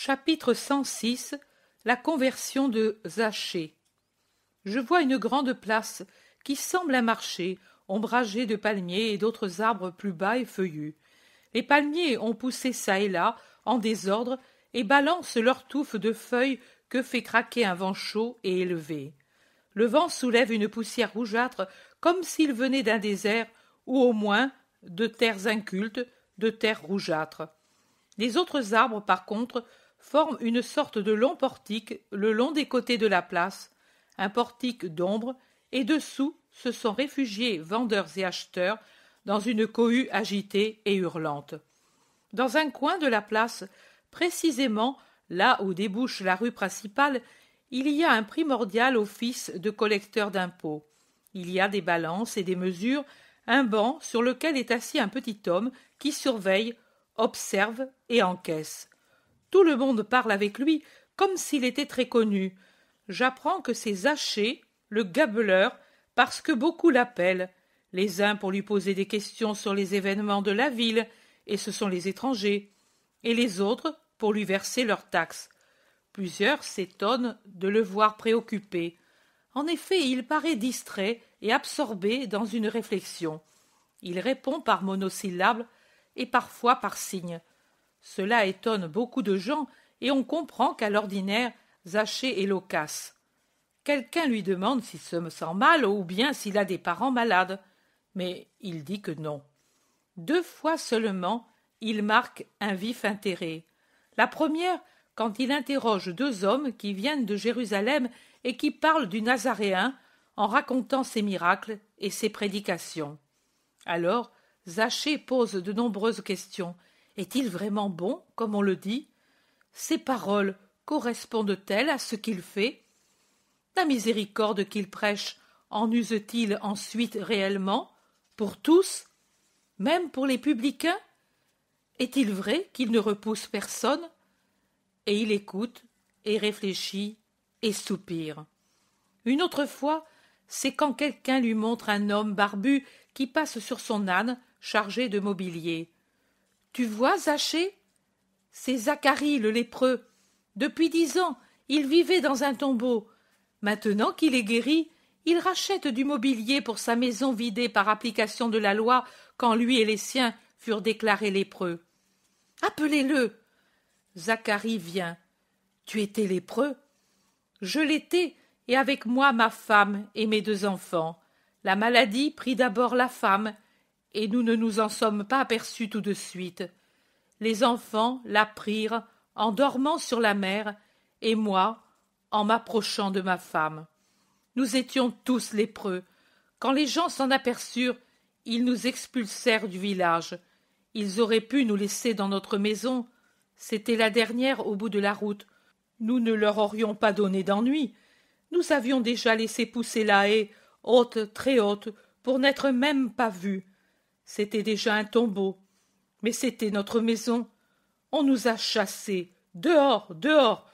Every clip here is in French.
Chapitre 106 La conversion de Zachée. Je vois une grande place qui semble un marché, ombragée de palmiers et d'autres arbres plus bas et feuillus. Les palmiers ont poussé çà et là, en désordre, et balancent leurs touffes de feuilles que fait craquer un vent chaud et élevé. Le vent soulève une poussière rougeâtre comme s'il venait d'un désert, ou au moins de terres incultes, de terres rougeâtres. Les autres arbres, par contre, Forme une sorte de long portique le long des côtés de la place, un portique d'ombre, et dessous se sont réfugiés vendeurs et acheteurs dans une cohue agitée et hurlante. Dans un coin de la place, précisément là où débouche la rue principale, il y a un primordial office de collecteur d'impôts. Il y a des balances et des mesures, un banc sur lequel est assis un petit homme qui surveille, observe et encaisse. Tout le monde parle avec lui comme s'il était très connu. J'apprends que c'est Zaché, le gabeleur, parce que beaucoup l'appellent, les uns pour lui poser des questions sur les événements de la ville, et ce sont les étrangers, et les autres pour lui verser leurs taxes. Plusieurs s'étonnent de le voir préoccupé. En effet, il paraît distrait et absorbé dans une réflexion. Il répond par monosyllabes et parfois par signes. Cela étonne beaucoup de gens, et on comprend qu'à l'ordinaire, Zaché est loquace. Quelqu'un lui demande s'il se sent mal ou bien s'il a des parents malades, mais il dit que non. Deux fois seulement, il marque un vif intérêt. La première, quand il interroge deux hommes qui viennent de Jérusalem et qui parlent du Nazaréen en racontant ses miracles et ses prédications. Alors, Zachée pose de nombreuses questions est-il vraiment bon, comme on le dit Ses paroles correspondent-elles à ce qu'il fait La miséricorde qu'il prêche en use-t-il ensuite réellement, pour tous, même pour les publicains Est-il vrai qu'il ne repousse personne Et il écoute, et réfléchit, et soupire. Une autre fois, c'est quand quelqu'un lui montre un homme barbu qui passe sur son âne chargé de mobilier. Tu vois, Zachée C'est Zacharie le lépreux. Depuis dix ans, il vivait dans un tombeau. Maintenant qu'il est guéri, il rachète du mobilier pour sa maison vidée par application de la loi quand lui et les siens furent déclarés lépreux. Appelez-le. Zacharie vient. Tu étais lépreux Je l'étais, et avec moi ma femme et mes deux enfants. La maladie prit d'abord la femme, et nous ne nous en sommes pas aperçus tout de suite. Les enfants la prirent en dormant sur la mer, et moi en m'approchant de ma femme. Nous étions tous lépreux. Quand les gens s'en aperçurent, ils nous expulsèrent du village. Ils auraient pu nous laisser dans notre maison. C'était la dernière au bout de la route. Nous ne leur aurions pas donné d'ennui. Nous avions déjà laissé pousser la haie, haute, très haute, pour n'être même pas vus. C'était déjà un tombeau. Mais c'était notre maison. On nous a chassés. Dehors, dehors.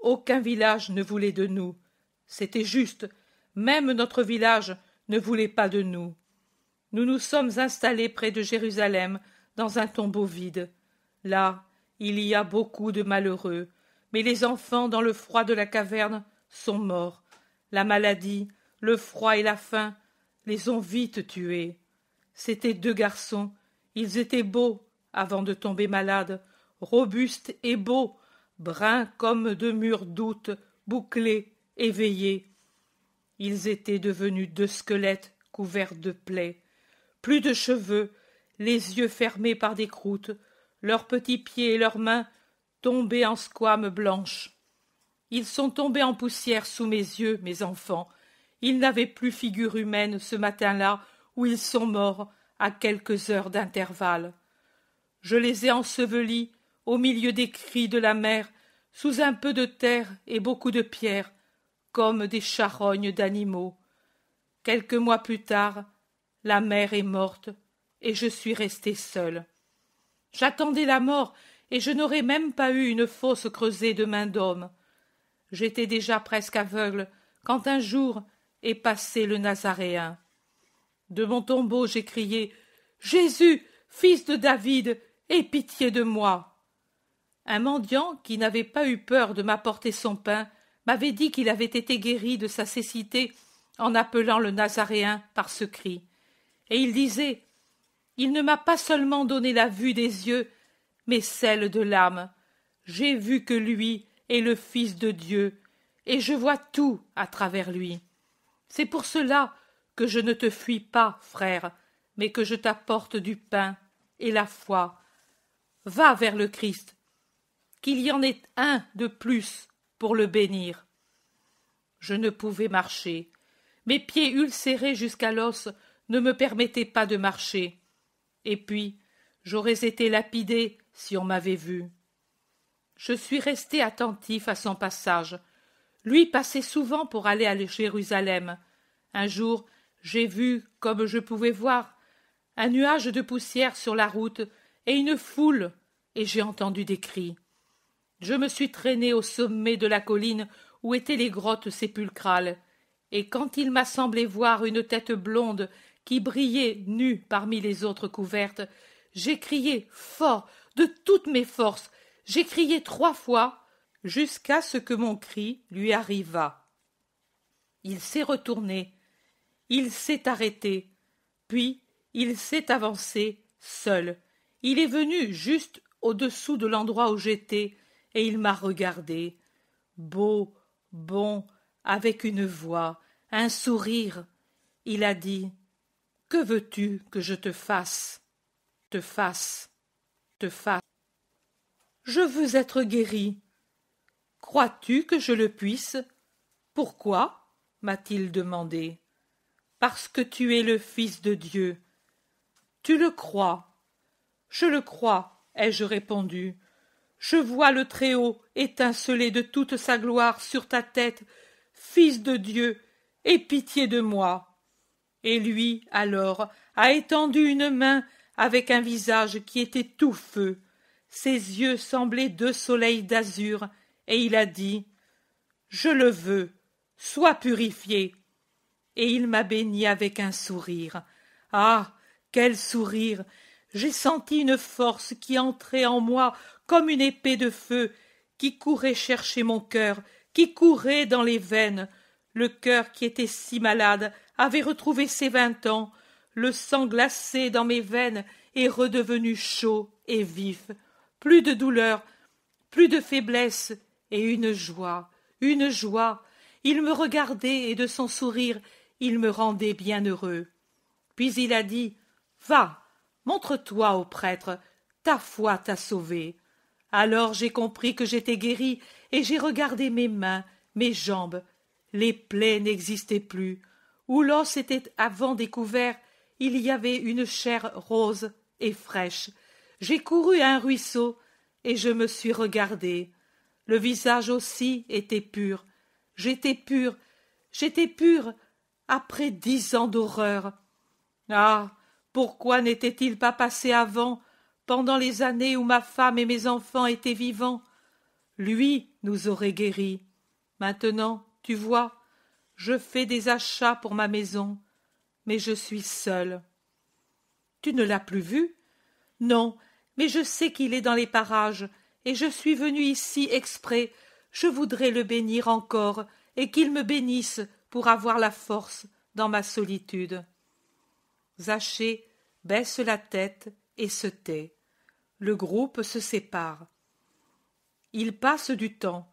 Aucun village ne voulait de nous. C'était juste. Même notre village ne voulait pas de nous. Nous nous sommes installés près de Jérusalem, dans un tombeau vide. Là, il y a beaucoup de malheureux, mais les enfants dans le froid de la caverne sont morts. La maladie, le froid et la faim les ont vite tués. C'étaient deux garçons. Ils étaient beaux avant de tomber malades, robustes et beaux, bruns comme de murs d'août, bouclés, éveillés. Ils étaient devenus deux squelettes couverts de plaies. Plus de cheveux, les yeux fermés par des croûtes, leurs petits pieds et leurs mains tombés en squames blanches. Ils sont tombés en poussière sous mes yeux, mes enfants. Ils n'avaient plus figure humaine ce matin-là où ils sont morts à quelques heures d'intervalle. Je les ai ensevelis au milieu des cris de la mer, sous un peu de terre et beaucoup de pierres, comme des charognes d'animaux. Quelques mois plus tard, la mer est morte et je suis resté seul. J'attendais la mort et je n'aurais même pas eu une fosse creusée de main d'homme. J'étais déjà presque aveugle quand un jour est passé le Nazaréen. De mon tombeau, j'ai crié Jésus, fils de David, aie pitié de moi. Un mendiant qui n'avait pas eu peur de m'apporter son pain m'avait dit qu'il avait été guéri de sa cécité en appelant le Nazaréen par ce cri. Et il disait Il ne m'a pas seulement donné la vue des yeux, mais celle de l'âme. J'ai vu que lui est le Fils de Dieu, et je vois tout à travers lui. C'est pour cela que je ne te fuis pas, frère, mais que je t'apporte du pain et la foi. Va vers le Christ, qu'il y en ait un de plus pour le bénir. Je ne pouvais marcher. Mes pieds ulcérés jusqu'à l'os ne me permettaient pas de marcher. Et puis, j'aurais été lapidé si on m'avait vu. Je suis resté attentif à son passage. Lui passait souvent pour aller à Jérusalem. Un jour, j'ai vu, comme je pouvais voir, un nuage de poussière sur la route et une foule, et j'ai entendu des cris. Je me suis traîné au sommet de la colline où étaient les grottes sépulcrales, et quand il m'a semblé voir une tête blonde qui brillait nue parmi les autres couvertes, j'ai crié fort, de toutes mes forces, j'ai crié trois fois, jusqu'à ce que mon cri lui arrivât. Il s'est retourné, il s'est arrêté. Puis il s'est avancé, seul. Il est venu juste au-dessous de l'endroit où j'étais, et il m'a regardé. Beau, bon, avec une voix, un sourire. Il a dit Que veux-tu que je te fasse Te fasse Te fasse Je veux être guéri. Crois-tu que je le puisse Pourquoi m'a-t-il demandé parce que tu es le Fils de Dieu. Tu le crois. Je le crois, ai-je répondu. Je vois le Très-Haut étincelé de toute sa gloire sur ta tête. Fils de Dieu, aie pitié de moi. Et lui, alors, a étendu une main avec un visage qui était tout feu. Ses yeux semblaient deux soleils d'azur, et il a dit Je le veux, sois purifié et il m'a béni avec un sourire. Ah. Quel sourire. J'ai senti une force qui entrait en moi comme une épée de feu, qui courait chercher mon cœur, qui courait dans les veines. Le cœur qui était si malade avait retrouvé ses vingt ans, le sang glacé dans mes veines est redevenu chaud et vif. Plus de douleur, plus de faiblesse, et une joie, une joie. Il me regardait, et de son sourire, il me rendait bien heureux. Puis il a dit Va, montre-toi au prêtre, ta foi t'a sauvé. Alors j'ai compris que j'étais guéri et j'ai regardé mes mains, mes jambes. Les plaies n'existaient plus. Où l'os était avant découvert, il y avait une chair rose et fraîche. J'ai couru à un ruisseau et je me suis regardé. Le visage aussi était pur. J'étais pur. J'étais pur après dix ans d'horreur. Ah. Pourquoi n'était il pas passé avant, pendant les années où ma femme et mes enfants étaient vivants? Lui nous aurait guéris. Maintenant, tu vois, je fais des achats pour ma maison, mais je suis seule. Tu ne l'as plus vu? Non, mais je sais qu'il est dans les parages, et je suis venu ici exprès. Je voudrais le bénir encore, et qu'il me bénisse, pour avoir la force dans ma solitude. Zaché baisse la tête et se tait. Le groupe se sépare. Il passe du temps.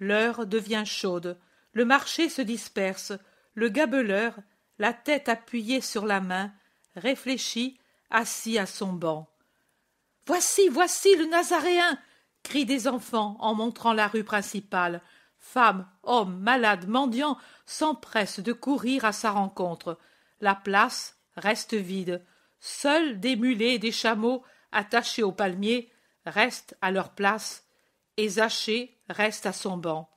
L'heure devient chaude. Le marché se disperse. Le gabeleur, la tête appuyée sur la main, réfléchit, assis à son banc. Voici, voici le Nazaréen crient des enfants en montrant la rue principale femmes, hommes, malades, mendiants s'empressent de courir à sa rencontre. La place reste vide. Seuls des mulets et des chameaux attachés aux palmiers restent à leur place, et Zachée reste à son banc.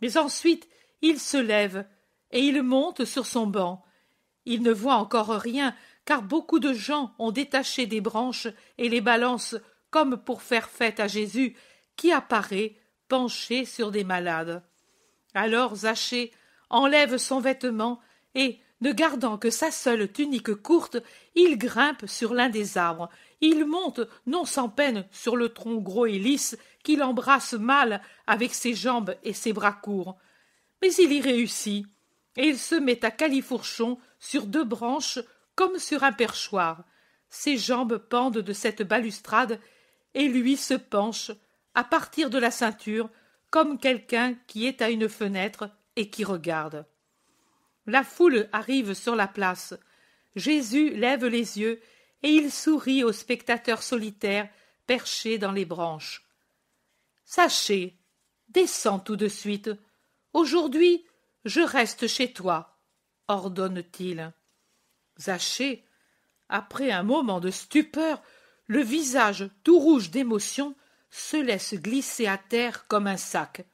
Mais ensuite il se lève, et il monte sur son banc. Il ne voit encore rien, car beaucoup de gens ont détaché des branches et les balancent comme pour faire fête à Jésus, qui apparaît penché sur des malades. Alors Zachée enlève son vêtement et, ne gardant que sa seule tunique courte, il grimpe sur l'un des arbres. Il monte, non sans peine, sur le tronc gros et lisse qu'il embrasse mal avec ses jambes et ses bras courts. Mais il y réussit, et il se met à califourchon sur deux branches comme sur un perchoir. Ses jambes pendent de cette balustrade, et lui se penche, à partir de la ceinture, comme quelqu'un qui est à une fenêtre et qui regarde. La foule arrive sur la place. Jésus lève les yeux et il sourit au spectateur solitaire perché dans les branches. Sachez, descends tout de suite. Aujourd'hui, je reste chez toi, ordonne-t-il. Saché. après un moment de stupeur, le visage tout rouge d'émotion, se laisse glisser à terre comme un sac.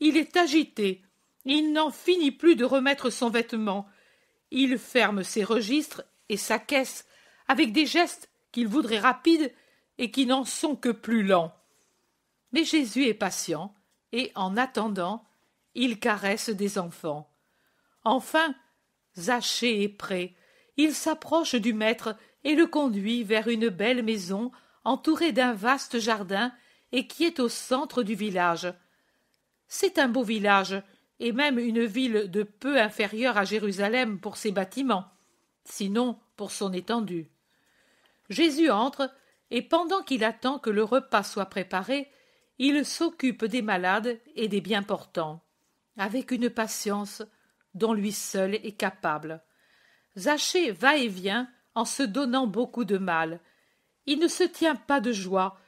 Il est agité. Il n'en finit plus de remettre son vêtement. Il ferme ses registres et sa caisse avec des gestes qu'il voudrait rapides et qui n'en sont que plus lents. Mais Jésus est patient et, en attendant, il caresse des enfants. Enfin, zaché et prêt. Il s'approche du maître et le conduit vers une belle maison entourée d'un vaste jardin et qui est au centre du village. C'est un beau village, et même une ville de peu inférieure à Jérusalem pour ses bâtiments, sinon pour son étendue. Jésus entre, et pendant qu'il attend que le repas soit préparé, il s'occupe des malades et des bien portants, avec une patience dont lui seul est capable. Zachée va et vient en se donnant beaucoup de mal. Il ne se tient pas de joie,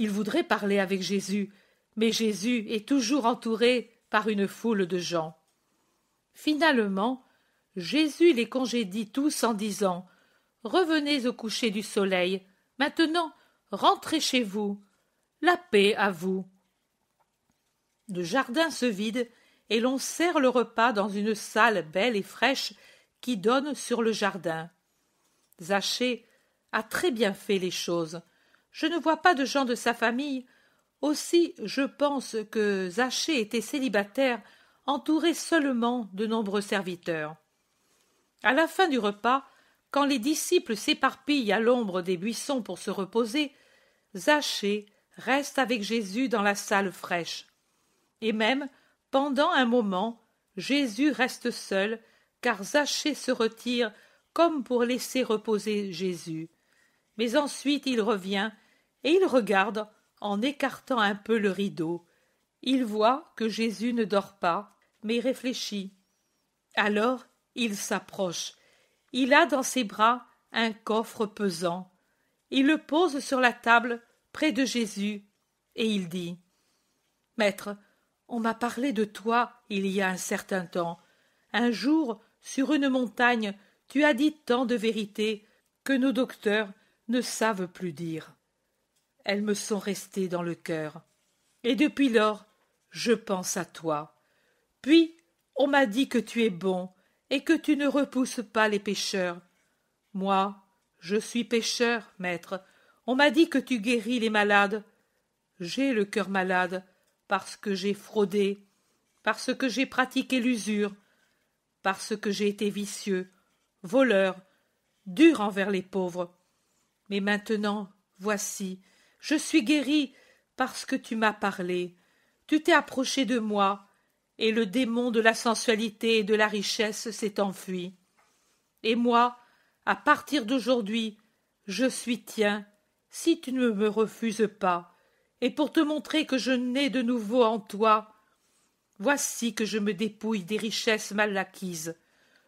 il voudrait parler avec Jésus, mais Jésus est toujours entouré par une foule de gens. Finalement, Jésus les congédie tous en disant Revenez au coucher du soleil, maintenant rentrez chez vous. La paix à vous. Le jardin se vide et l'on sert le repas dans une salle belle et fraîche qui donne sur le jardin. Zachée a très bien fait les choses. Je ne vois pas de gens de sa famille. Aussi, je pense que Zachée était célibataire, entouré seulement de nombreux serviteurs. À la fin du repas, quand les disciples s'éparpillent à l'ombre des buissons pour se reposer, Zachée reste avec Jésus dans la salle fraîche. Et même, pendant un moment, Jésus reste seul, car Zachée se retire comme pour laisser reposer Jésus. Mais ensuite il revient et il regarde en écartant un peu le rideau. Il voit que Jésus ne dort pas, mais réfléchit. Alors il s'approche. Il a dans ses bras un coffre pesant. Il le pose sur la table près de Jésus, et il dit. Maître, on m'a parlé de toi il y a un certain temps. Un jour, sur une montagne, tu as dit tant de vérités que nos docteurs ne savent plus dire elles me sont restées dans le cœur. Et depuis lors, je pense à toi. Puis, on m'a dit que tu es bon et que tu ne repousses pas les pécheurs. Moi, je suis pécheur, maître. On m'a dit que tu guéris les malades. J'ai le cœur malade parce que j'ai fraudé, parce que j'ai pratiqué l'usure, parce que j'ai été vicieux, voleur, dur envers les pauvres. Mais maintenant, voici, je suis guéri parce que tu m'as parlé. Tu t'es approché de moi, et le démon de la sensualité et de la richesse s'est enfui. Et moi, à partir d'aujourd'hui, je suis tien, si tu ne me refuses pas, et pour te montrer que je nais de nouveau en toi, voici que je me dépouille des richesses mal acquises.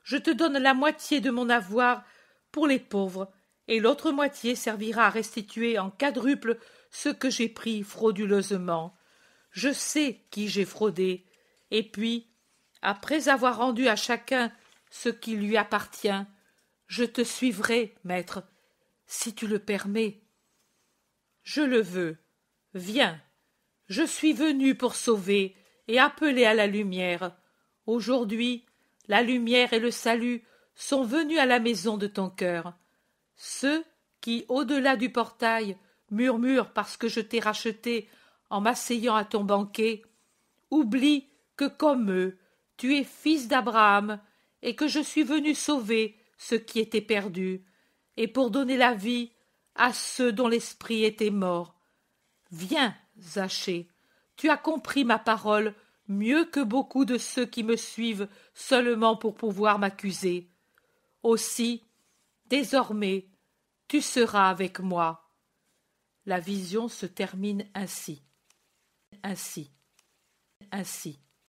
Je te donne la moitié de mon avoir pour les pauvres et l'autre moitié servira à restituer en quadruple ce que j'ai pris frauduleusement. Je sais qui j'ai fraudé. Et puis, après avoir rendu à chacun ce qui lui appartient, je te suivrai, maître, si tu le permets. Je le veux. Viens. Je suis venu pour sauver et appeler à la lumière. Aujourd'hui, la lumière et le salut sont venus à la maison de ton cœur. Ceux qui, au-delà du portail, murmurent parce que je t'ai racheté en m'asseyant à ton banquet, oublie que comme eux, tu es fils d'Abraham et que je suis venu sauver ceux qui étaient perdus et pour donner la vie à ceux dont l'esprit était mort. Viens, Zachée, tu as compris ma parole mieux que beaucoup de ceux qui me suivent seulement pour pouvoir m'accuser. Aussi, désormais, tu seras avec moi. La vision se termine ainsi. Ainsi. Ainsi.